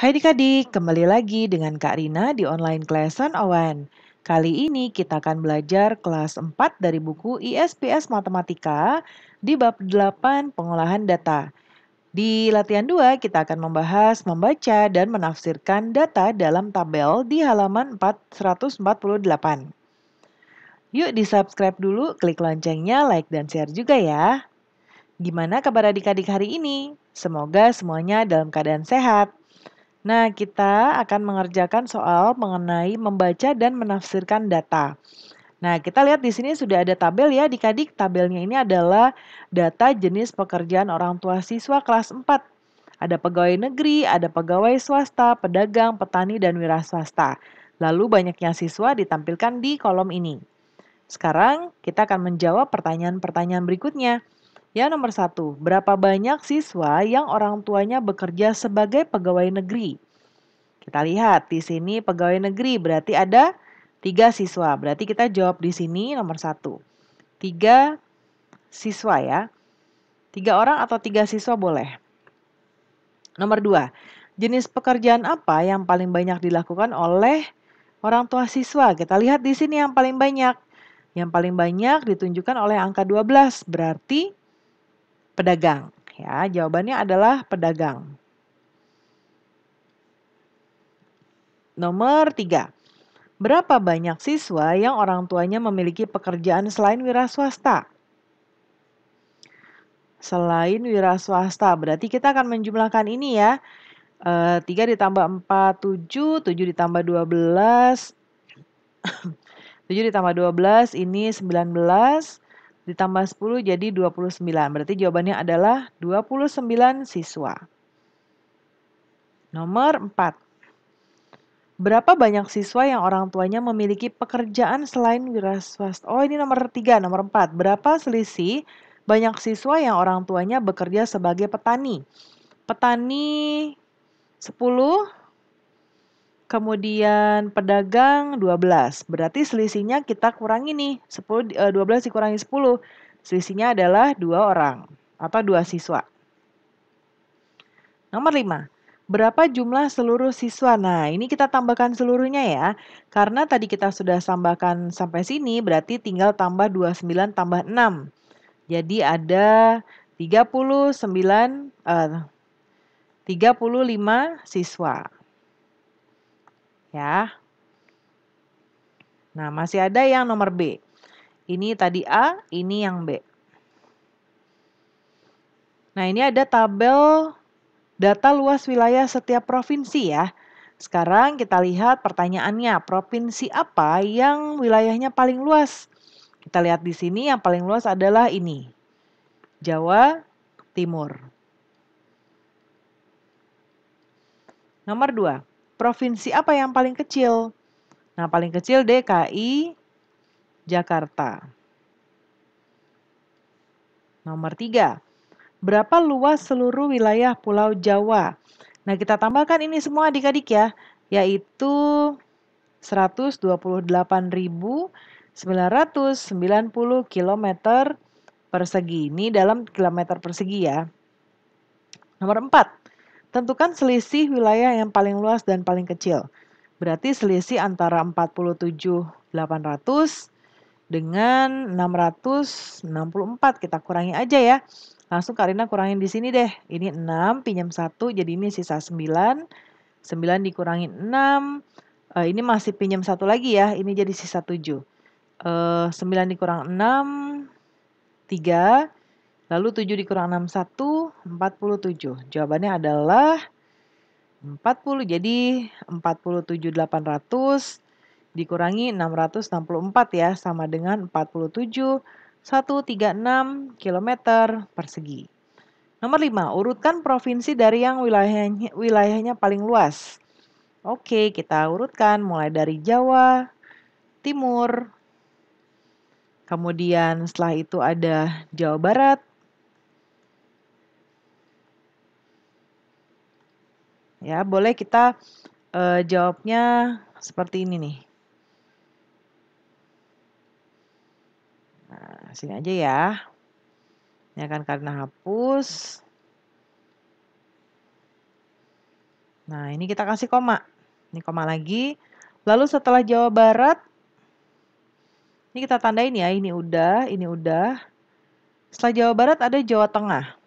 Hai adik kembali lagi dengan Kak Rina di online on Owen. Kali ini kita akan belajar kelas 4 dari buku ISPS Matematika di bab 8 pengolahan data. Di latihan 2 kita akan membahas membaca dan menafsirkan data dalam tabel di halaman 448. Yuk di-subscribe dulu, klik loncengnya, like dan share juga ya. Gimana kabar adik-adik hari ini? Semoga semuanya dalam keadaan sehat. Nah, kita akan mengerjakan soal mengenai membaca dan menafsirkan data. Nah, kita lihat di sini sudah ada tabel ya, dikadik Tabelnya ini adalah data jenis pekerjaan orang tua siswa kelas 4. Ada pegawai negeri, ada pegawai swasta, pedagang, petani, dan wira swasta. Lalu banyaknya siswa ditampilkan di kolom ini. Sekarang kita akan menjawab pertanyaan-pertanyaan berikutnya. Ya, nomor satu, berapa banyak siswa yang orang tuanya bekerja sebagai pegawai negeri? Kita lihat di sini pegawai negeri berarti ada tiga siswa. Berarti kita jawab di sini nomor satu. Tiga siswa ya. Tiga orang atau tiga siswa boleh. Nomor dua, jenis pekerjaan apa yang paling banyak dilakukan oleh orang tua siswa? Kita lihat di sini yang paling banyak. Yang paling banyak ditunjukkan oleh angka 12, berarti Pedagang. Ya, jawabannya adalah pedagang. Nomor tiga, Berapa banyak siswa yang orang tuanya memiliki pekerjaan selain wira swasta? Selain wira swasta, berarti kita akan menjumlahkan ini ya. E, eh, 3 ditambah 4, 7, 7 ditambah 12, 7 ditambah 12 ini 19, ditambah 10 jadi 29. Berarti jawabannya adalah 29 siswa. Nomor 4. Berapa banyak siswa yang orang tuanya memiliki pekerjaan selain wira swasta? Oh, ini nomor 3, nomor 4. Berapa selisih banyak siswa yang orang tuanya bekerja sebagai petani? Petani 10, Kemudian pedagang 12. Berarti selisihnya kita kurangi nih. 10, 12 eh, dikurangi 10. Selisihnya adalah dua orang atau dua siswa. Nomor 5. Berapa jumlah seluruh siswa? Nah, ini kita tambahkan seluruhnya ya. Karena tadi kita sudah tambahkan sampai sini, berarti tinggal tambah 29 tambah 6. Jadi ada 39, eh, 35 siswa. Ya. Nah, masih ada yang nomor B. Ini tadi A, ini yang B. Nah, ini ada tabel data luas wilayah setiap provinsi ya. Sekarang kita lihat pertanyaannya, provinsi apa yang wilayahnya paling luas? Kita lihat di sini yang paling luas adalah ini. Jawa Timur. Nomor 2 provinsi apa yang paling kecil? Nah, paling kecil DKI Jakarta. Nomor tiga, berapa luas seluruh wilayah Pulau Jawa? Nah, kita tambahkan ini semua adik-adik ya, yaitu 128.990 km persegi. Ini dalam kilometer persegi ya. Nomor empat. Tentukan selisih wilayah yang paling luas dan paling kecil. Berarti selisih antara 47.800 dengan 664 kita kurangi aja ya. Langsung Karina kurangin di sini deh. Ini 6 pinjam 1 jadi ini sisa 9. 9 dikurangi 6. Uh, eh, ini masih pinjam 1 lagi ya. Ini jadi sisa 7. Uh, 9 dikurang 6 3 Lalu 7 dikurang 6, 1, 47. Jawabannya adalah 40. Jadi 47, 800 dikurangi 664 ya, sama dengan 47 136 km persegi. Nomor 5, urutkan provinsi dari yang wilayahnya, wilayahnya paling luas. Oke, kita urutkan mulai dari Jawa, Timur, kemudian setelah itu ada Jawa Barat, Ya, boleh kita e, jawabnya seperti ini nih. Nah, sini aja ya. Ini akan karena hapus. Nah, ini kita kasih koma. Ini koma lagi. Lalu setelah Jawa Barat, ini kita tandain ya, ini udah, ini udah. Setelah Jawa Barat ada Jawa Tengah.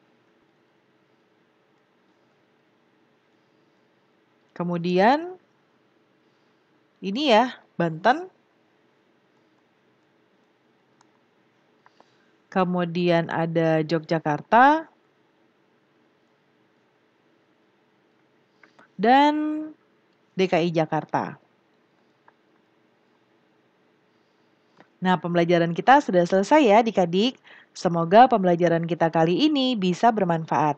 Kemudian ini ya, Banten. Kemudian ada Yogyakarta. Dan DKI Jakarta. Nah, pembelajaran kita sudah selesai ya, dikadik. Semoga pembelajaran kita kali ini bisa bermanfaat.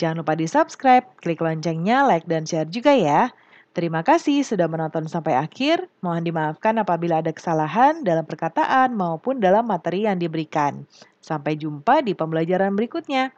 Jangan lupa di subscribe, klik loncengnya, like, dan share juga ya. Terima kasih sudah menonton sampai akhir. Mohon dimaafkan apabila ada kesalahan dalam perkataan maupun dalam materi yang diberikan. Sampai jumpa di pembelajaran berikutnya.